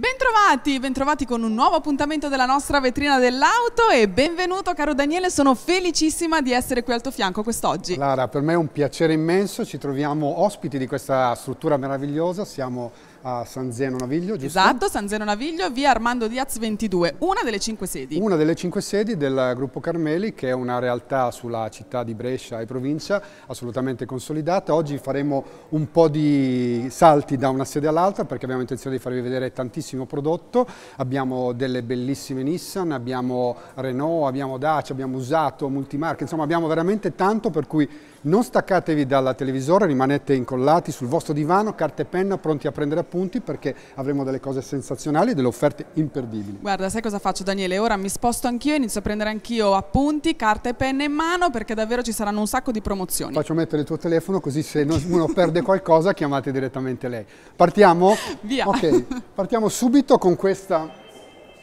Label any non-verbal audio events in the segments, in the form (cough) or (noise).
Bentrovati, bentrovati con un nuovo appuntamento della nostra vetrina dell'auto e benvenuto caro Daniele, sono felicissima di essere qui al tuo fianco quest'oggi. Lara, per me è un piacere immenso, ci troviamo ospiti di questa struttura meravigliosa, siamo a San Zeno Naviglio, giusto? Esatto, San Zeno Naviglio, via Armando Diaz 22, una delle cinque sedi. Una delle cinque sedi del gruppo Carmeli, che è una realtà sulla città di Brescia e provincia assolutamente consolidata. Oggi faremo un po' di salti da una sede all'altra perché abbiamo intenzione di farvi vedere tantissimo prodotto. Abbiamo delle bellissime Nissan, abbiamo Renault, abbiamo Dacia, abbiamo usato Multimarca, insomma abbiamo veramente tanto per cui non staccatevi dalla televisore, rimanete incollati sul vostro divano, carta e penna, pronti a prendere appunti perché avremo delle cose sensazionali e delle offerte imperdibili. Guarda, sai cosa faccio Daniele? Ora mi sposto anch'io, inizio a prendere anch'io appunti, carta e penna in mano perché davvero ci saranno un sacco di promozioni. Faccio mettere il tuo telefono così se uno perde qualcosa chiamate direttamente lei. Partiamo? Via! Ok, partiamo subito con questa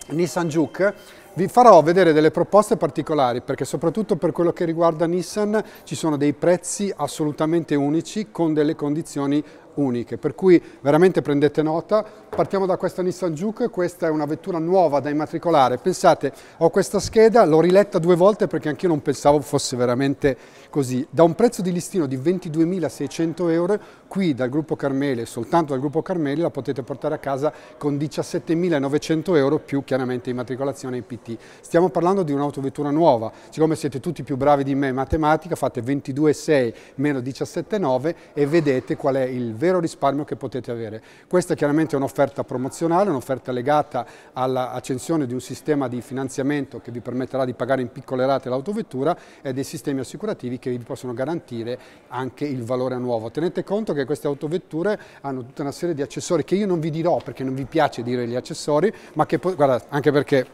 Nissan Juke vi farò vedere delle proposte particolari perché soprattutto per quello che riguarda Nissan ci sono dei prezzi assolutamente unici con delle condizioni uniche, per cui veramente prendete nota. Partiamo da questa Nissan Juke, questa è una vettura nuova da immatricolare. Pensate, ho questa scheda, l'ho riletta due volte perché anch'io non pensavo fosse veramente così. Da un prezzo di listino di 22.600 euro, qui dal gruppo Carmele, soltanto dal gruppo Carmele, la potete portare a casa con 17.900 euro più chiaramente immatricolazione IPT. Stiamo parlando di un'autovettura nuova, siccome siete tutti più bravi di me in matematica, fate 22,6 meno 17,9 e vedete qual è il vero vero risparmio che potete avere. Questa è chiaramente è un'offerta promozionale, un'offerta legata all'accensione di un sistema di finanziamento che vi permetterà di pagare in piccole rate l'autovettura e dei sistemi assicurativi che vi possono garantire anche il valore a nuovo. Tenete conto che queste autovetture hanno tutta una serie di accessori che io non vi dirò perché non vi piace dire gli accessori, ma che guardate, anche perché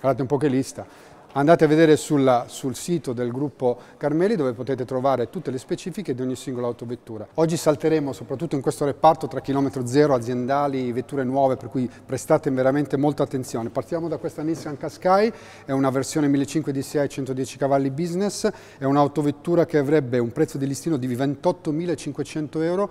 guardate un po' che lista Andate a vedere sulla, sul sito del gruppo Carmeli dove potete trovare tutte le specifiche di ogni singola autovettura. Oggi salteremo soprattutto in questo reparto tra chilometro zero, aziendali, vetture nuove, per cui prestate veramente molta attenzione. Partiamo da questa Nissan Qashqai, è una versione 1500 DCI 110 cavalli business, è un'autovettura che avrebbe un prezzo di listino di 28.500 euro,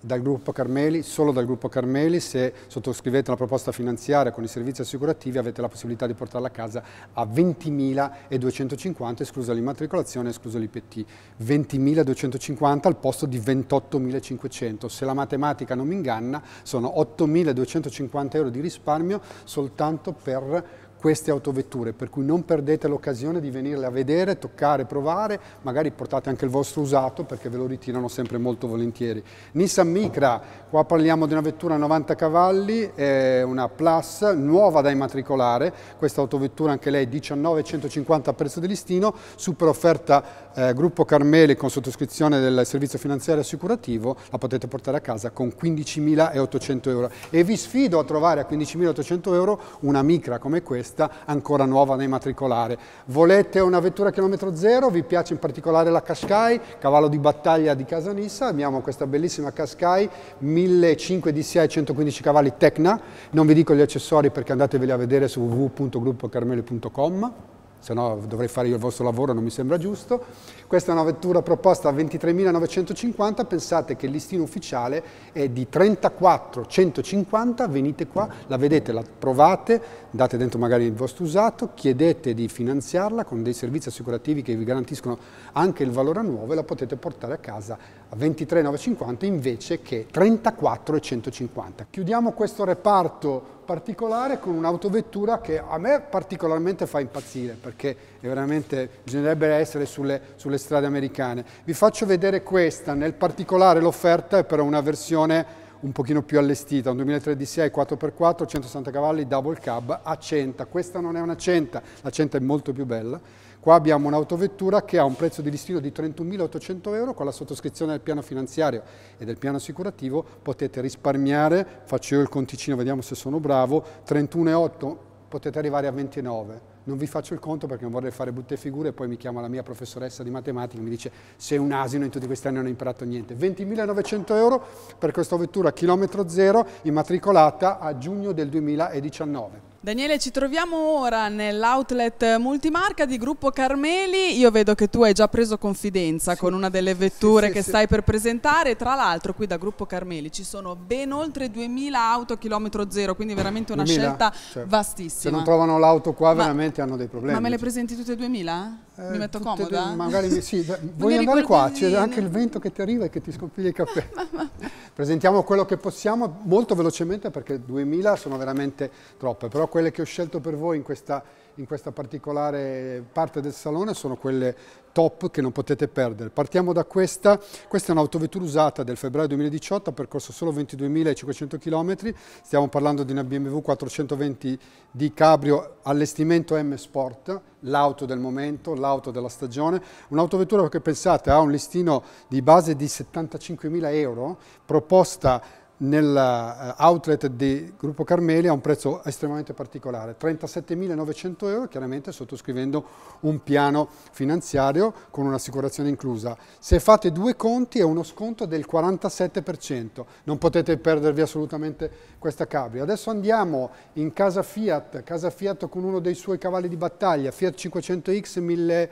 dal gruppo Carmeli, solo dal gruppo Carmeli, se sottoscrivete la proposta finanziaria con i servizi assicurativi avete la possibilità di portarla a casa a 20.250 esclusa l'immatricolazione, escluso l'IPT, 20.250 al posto di 28.500, se la matematica non mi inganna sono 8.250 euro di risparmio soltanto per queste autovetture, per cui non perdete l'occasione di venirle a vedere, toccare, provare, magari portate anche il vostro usato perché ve lo ritirano sempre molto volentieri. Nissan Micra, qua parliamo di una vettura a 90 cavalli, è una Plus, nuova da immatricolare, questa autovettura anche lei 19,150 a prezzo di listino, super offerta eh, Gruppo Carmeli con sottoscrizione del servizio finanziario assicurativo, la potete portare a casa con 15.800 euro e vi sfido a trovare a 15.800 euro una Micra come questa questa, ancora nuova da immatricolare. Volete una vettura a chilometro zero? Vi piace in particolare la Qashqai, cavallo di battaglia di Casanissa? Abbiamo questa bellissima Qashqai 1500 DCI 115 cavalli Tecna, non vi dico gli accessori perché andateveli a vedere su www.gruppocarmelo.com se no dovrei fare io il vostro lavoro, non mi sembra giusto. Questa è una vettura proposta a 23.950, pensate che il listino ufficiale è di 34.150, venite qua, la vedete, la provate, date dentro magari il vostro usato, chiedete di finanziarla con dei servizi assicurativi che vi garantiscono anche il valore nuovo e la potete portare a casa a 23,950 invece che 34,150. Chiudiamo questo reparto particolare con un'autovettura che a me particolarmente fa impazzire perché è veramente bisognerebbe essere sulle, sulle strade americane. Vi faccio vedere questa, nel particolare l'offerta è però una versione un pochino più allestita, un 2003 6 4x4, 160 cavalli, double cab a 100. Questa non è una 100, la 100 è molto più bella Qua abbiamo un'autovettura che ha un prezzo di listino di 31.800 euro, con la sottoscrizione del piano finanziario e del piano assicurativo potete risparmiare, faccio io il conticino, vediamo se sono bravo, 31,8 potete arrivare a 29. Non vi faccio il conto perché non vorrei fare brutte figure e poi mi chiama la mia professoressa di matematica e mi dice sei un asino in tutti questi anni non hai imparato niente. 20.900 euro per questa vettura chilometro zero immatricolata a giugno del 2019. Daniele, ci troviamo ora nell'outlet multimarca di Gruppo Carmeli. Io vedo che tu hai già preso confidenza sì, con una delle vetture sì, sì, che stai per presentare. Tra l'altro, qui da Gruppo Carmeli ci sono ben oltre 2000 auto chilometro zero, quindi veramente una 2000, scelta cioè, vastissima. Se non trovano l'auto qua, ma, veramente hanno dei problemi. Ma me le presenti tutte e 2000? Eh, Mi metto comoda? magari sì. (laughs) da, vuoi andare qua? C'è anche il vento che ti arriva e che ti scompiglia i (laughs) capelli. ma, ma. Presentiamo quello che possiamo molto velocemente perché 2000 sono veramente troppe. Però quelle che ho scelto per voi in questa, in questa particolare parte del salone sono quelle top che non potete perdere. Partiamo da questa, questa è un'autovettura usata del febbraio 2018, ha percorso solo 22.500 km, stiamo parlando di una BMW 420 di Cabrio, allestimento M Sport, l'auto del momento, l'auto della stagione, un'autovettura che pensate ha un listino di base di 75.000 euro, proposta nell'outlet eh, di Gruppo Carmeli a un prezzo estremamente particolare, 37.900 euro, chiaramente sottoscrivendo un piano finanziario con un'assicurazione inclusa. Se fate due conti è uno sconto del 47%, non potete perdervi assolutamente questa cabria. Adesso andiamo in casa Fiat, casa Fiat con uno dei suoi cavalli di battaglia, Fiat 500X 1000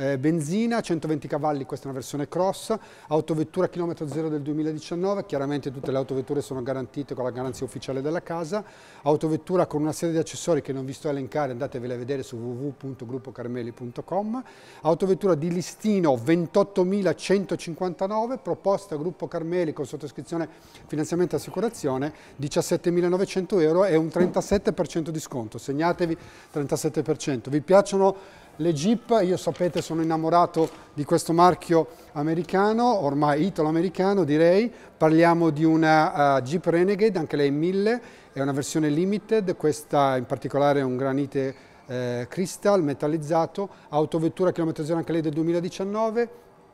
eh, benzina, 120 cavalli, questa è una versione cross, autovettura chilometro zero del 2019, chiaramente tutte le autovetture sono garantite con la garanzia ufficiale della casa, autovettura con una serie di accessori che non vi sto a elencare, andatevele a vedere su www.gruppocarmeli.com, autovettura di listino 28.159, proposta Gruppo Carmeli con sottoscrizione finanziamento e assicurazione 17.900 euro e un 37% di sconto, segnatevi 37%. Vi piacciono le Jeep, io sapete sono innamorato di questo marchio americano, ormai italo-americano direi, parliamo di una uh, Jeep Renegade, anche lei 1000, è una versione limited, questa in particolare è un granite eh, cristal metallizzato, autovettura chilometro zero anche lei del 2019,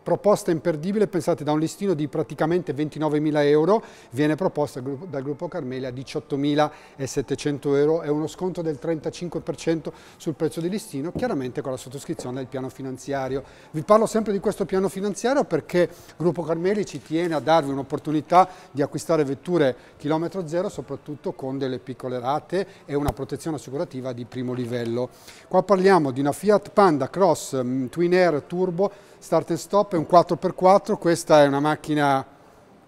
proposta imperdibile, pensate da un listino di praticamente 29.000 euro, viene proposta dal gruppo Carmelia 18.700 euro, è uno sconto del 35% sul prezzo di listino, chiaramente con la sottoscrizione del piano finanziario. Vi parlo sempre di questo piano finanziario perché gruppo Carmeli ci tiene a darvi un'opportunità di acquistare vetture chilometro zero, soprattutto con delle piccole rate e una protezione assicurativa di primo livello. Qua parliamo di una Fiat Panda Cross mm, Twin Air Turbo start and stop, è un 4x4, questa è una macchina,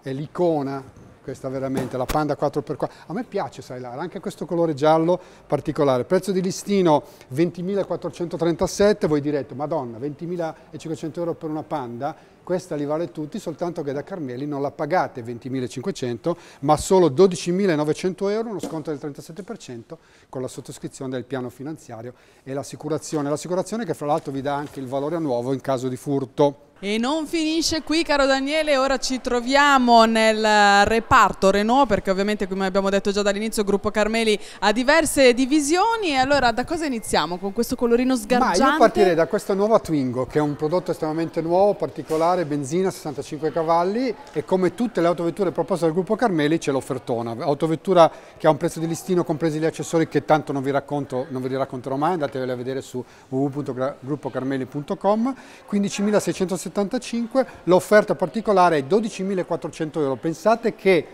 è l'icona, questa veramente, la Panda 4x4. A me piace, sai anche questo colore giallo particolare. Prezzo di listino 20.437, voi direte, madonna, 20.500 euro per una Panda, questa li vale tutti, soltanto che da Carmeli non la pagate 20.500, ma solo 12.900 euro, uno sconto del 37% con la sottoscrizione del piano finanziario e l'assicurazione. L'assicurazione che fra l'altro vi dà anche il valore a nuovo in caso di furto. E non finisce qui caro Daniele, ora ci troviamo nel reparto Renault perché ovviamente come abbiamo detto già dall'inizio Gruppo Carmeli ha diverse divisioni e allora da cosa iniziamo? Con questo colorino sgargiante? Ma io partirei da questa nuova Twingo che è un prodotto estremamente nuovo, particolare, benzina, 65 cavalli e come tutte le autovetture proposte dal Gruppo Carmeli c'è l'offertona, autovettura che ha un prezzo di listino compresi gli accessori che tanto non vi, racconto, non vi racconterò mai, andatevele a vedere su www.gruppocarmeli.com, 15.670 l'offerta particolare è 12.400 euro. Pensate che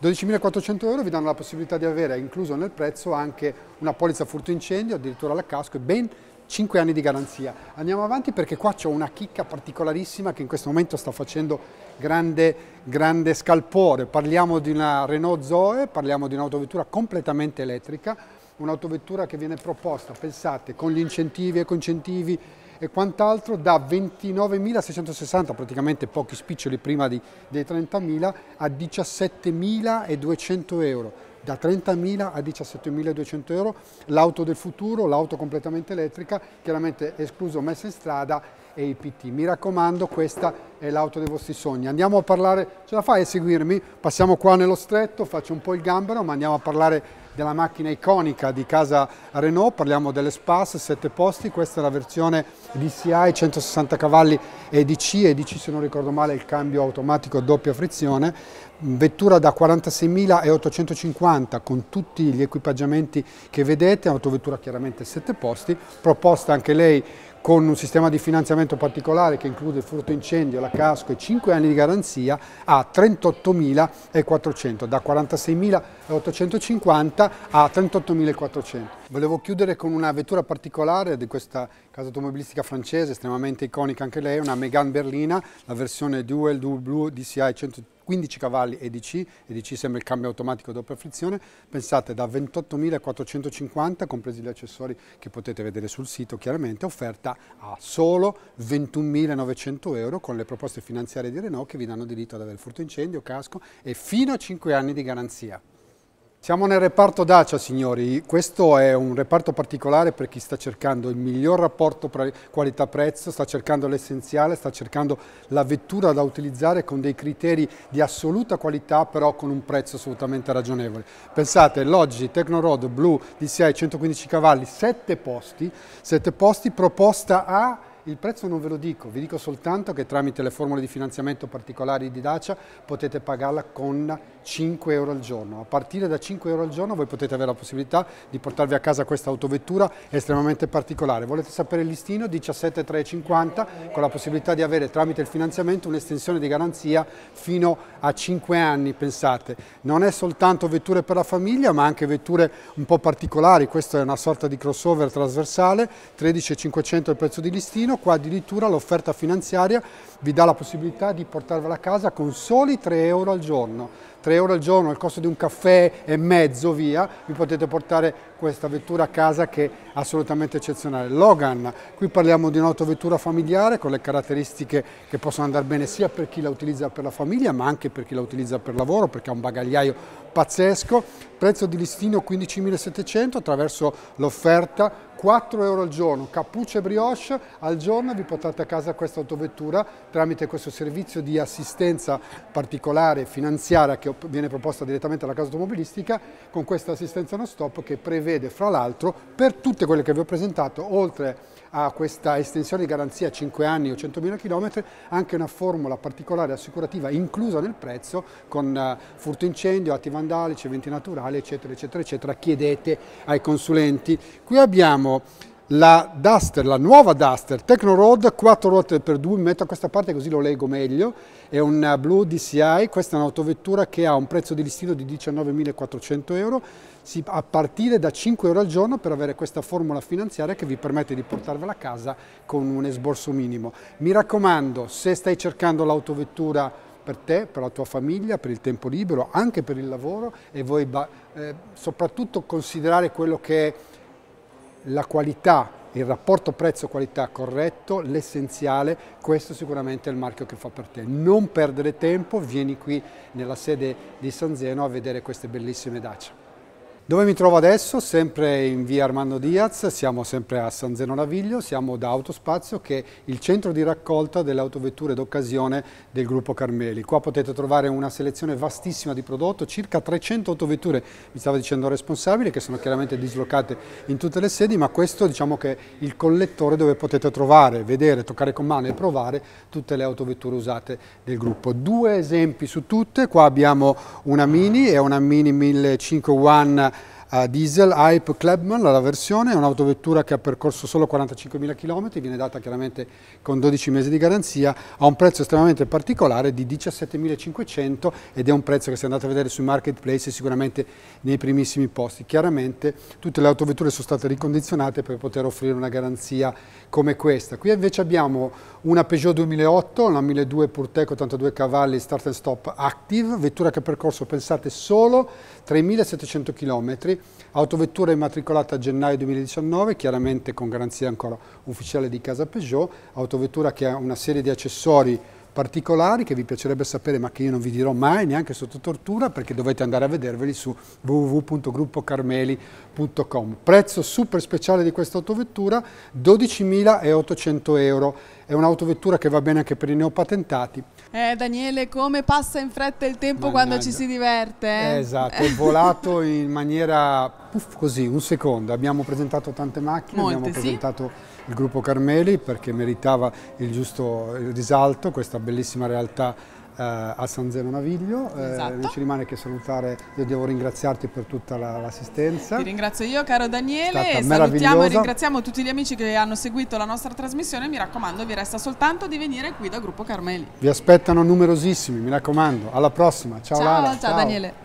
12.400 euro vi danno la possibilità di avere incluso nel prezzo anche una polizza furto incendio, addirittura la casco e ben 5 anni di garanzia. Andiamo avanti perché qua c'è una chicca particolarissima che in questo momento sta facendo grande, grande scalpore. Parliamo di una Renault Zoe, parliamo di un'autovettura completamente elettrica, un'autovettura che viene proposta, pensate, con gli incentivi, e ecoincentivi e quant'altro, da 29.660, praticamente pochi spiccioli prima di, dei 30.000, a 17.200 euro. Da 30.000 a 17.200 euro l'auto del futuro, l'auto completamente elettrica, chiaramente escluso messa in strada e IPT. Mi raccomando, questa è l'auto dei vostri sogni. Andiamo a parlare, ce la fai a seguirmi? Passiamo qua nello stretto, faccio un po' il gambero, ma andiamo a parlare della macchina iconica di casa Renault, parliamo dell'Espace, 7 posti, questa è la versione DCI 160 cavalli EDC, EDC se non ricordo male il cambio automatico a doppia frizione, vettura da 46.850 con tutti gli equipaggiamenti che vedete, autovettura chiaramente 7 posti, proposta anche lei con un sistema di finanziamento particolare che include il furto incendio, la casco e 5 anni di garanzia a 38.400, da 46.850 a 38.400. Volevo chiudere con una vettura particolare di questa casa automobilistica francese, estremamente iconica anche lei, una Megane Berlina, la versione Dual Dual Blue DCI 130 15 cavalli EDC, EDC sembra il cambio automatico doppia frizione, pensate da 28.450, compresi gli accessori che potete vedere sul sito chiaramente, offerta a solo 21.900 euro con le proposte finanziarie di Renault che vi danno diritto ad avere furto incendio, casco e fino a 5 anni di garanzia. Siamo nel reparto Dacia, signori. Questo è un reparto particolare per chi sta cercando il miglior rapporto qualità-prezzo, sta cercando l'essenziale, sta cercando la vettura da utilizzare con dei criteri di assoluta qualità, però con un prezzo assolutamente ragionevole. Pensate, l'Oggi Tecnoroad Blue DCI 115 cavalli, 7 posti, 7 posti proposta a il prezzo non ve lo dico, vi dico soltanto che tramite le formule di finanziamento particolari di Dacia potete pagarla con 5 euro al giorno. A partire da 5 euro al giorno voi potete avere la possibilità di portarvi a casa questa autovettura estremamente particolare. Volete sapere il listino? 17,350 con la possibilità di avere tramite il finanziamento un'estensione di garanzia fino a 5 anni, pensate. Non è soltanto vetture per la famiglia ma anche vetture un po' particolari, questa è una sorta di crossover trasversale, 13,500 è il prezzo di listino, meno, qua addirittura l'offerta finanziaria vi dà la possibilità di portarvela a casa con soli 3 euro al giorno. 3 euro al giorno, il costo di un caffè e mezzo via, vi potete portare questa vettura a casa che è assolutamente eccezionale. Logan, qui parliamo di un'autovettura familiare con le caratteristiche che possono andare bene sia per chi la utilizza per la famiglia ma anche per chi la utilizza per lavoro perché ha un bagagliaio pazzesco. Prezzo di listino 15.700 attraverso l'offerta 4 euro al giorno, cappucce e brioche al giorno vi portate a casa questa autovettura tramite questo servizio di assistenza particolare finanziaria che viene proposta direttamente alla casa automobilistica con questa assistenza non stop che prevede fra l'altro per tutte quelle che vi ho presentato oltre a questa estensione di garanzia a 5 anni o 100.000 km, anche una formula particolare assicurativa inclusa nel prezzo con eh, furto incendio, atti vandalici, eventi naturali, eccetera, eccetera, eccetera. Chiedete ai consulenti. Qui abbiamo la Duster, la nuova Duster Tecnoroad, 4 ruote per 2, metto a questa parte così lo leggo meglio, è un eh, Blue DCI, questa è un'autovettura che ha un prezzo di listino di 19.400 euro, a partire da 5 euro al giorno per avere questa formula finanziaria che vi permette di portarvela a casa con un esborso minimo. Mi raccomando, se stai cercando l'autovettura per te, per la tua famiglia, per il tempo libero, anche per il lavoro e vuoi eh, soprattutto considerare quello che è la qualità il rapporto prezzo-qualità corretto, l'essenziale, questo sicuramente è il marchio che fa per te. Non perdere tempo, vieni qui nella sede di San Zeno a vedere queste bellissime dacia. Dove mi trovo adesso? Sempre in via Armando Diaz, siamo sempre a San Zeno Naviglio, siamo da Autospazio che è il centro di raccolta delle autovetture d'occasione del gruppo Carmeli. Qua potete trovare una selezione vastissima di prodotto, circa 300 autovetture, mi stava dicendo il responsabile, che sono chiaramente dislocate in tutte le sedi, ma questo diciamo che è il collettore dove potete trovare, vedere, toccare con mano e provare tutte le autovetture usate del gruppo. Due esempi su tutte, qua abbiamo una Mini, è una Mini 1500 One diesel Hype Clubman, la versione, è un'autovettura che ha percorso solo 45.000 km, viene data chiaramente con 12 mesi di garanzia, a un prezzo estremamente particolare di 17.500 ed è un prezzo che se andate a vedere sui marketplace sicuramente nei primissimi posti. Chiaramente tutte le autovetture sono state ricondizionate per poter offrire una garanzia come questa. Qui invece abbiamo una Peugeot 2008, una 1200 Purtec 82 cavalli start and stop active, vettura che ha percorso, pensate, solo 3.700 km, autovettura immatricolata a gennaio 2019, chiaramente con garanzia ancora ufficiale di casa Peugeot, autovettura che ha una serie di accessori particolari che vi piacerebbe sapere ma che io non vi dirò mai neanche sotto tortura perché dovete andare a vederveli su www.gruppocarmeli.com. Prezzo super speciale di questa autovettura 12.800 euro, è un'autovettura che va bene anche per i neopatentati. Eh Daniele come passa in fretta il tempo Mannaggia. quando ci si diverte. Eh? Esatto, è volato in maniera puff, così, un secondo, abbiamo presentato tante macchine, Molte, abbiamo presentato... Sì? il gruppo Carmeli perché meritava il giusto risalto questa bellissima realtà eh, a San Zeno Naviglio. Eh, esatto. Eh, non ci rimane che salutare, io devo ringraziarti per tutta l'assistenza. Ti ringrazio io caro Daniele, salutiamo e ringraziamo tutti gli amici che hanno seguito la nostra trasmissione, mi raccomando vi resta soltanto di venire qui da Gruppo Carmeli. Vi aspettano numerosissimi, mi raccomando, alla prossima, ciao, ciao Lara. Ciao, ciao Daniele.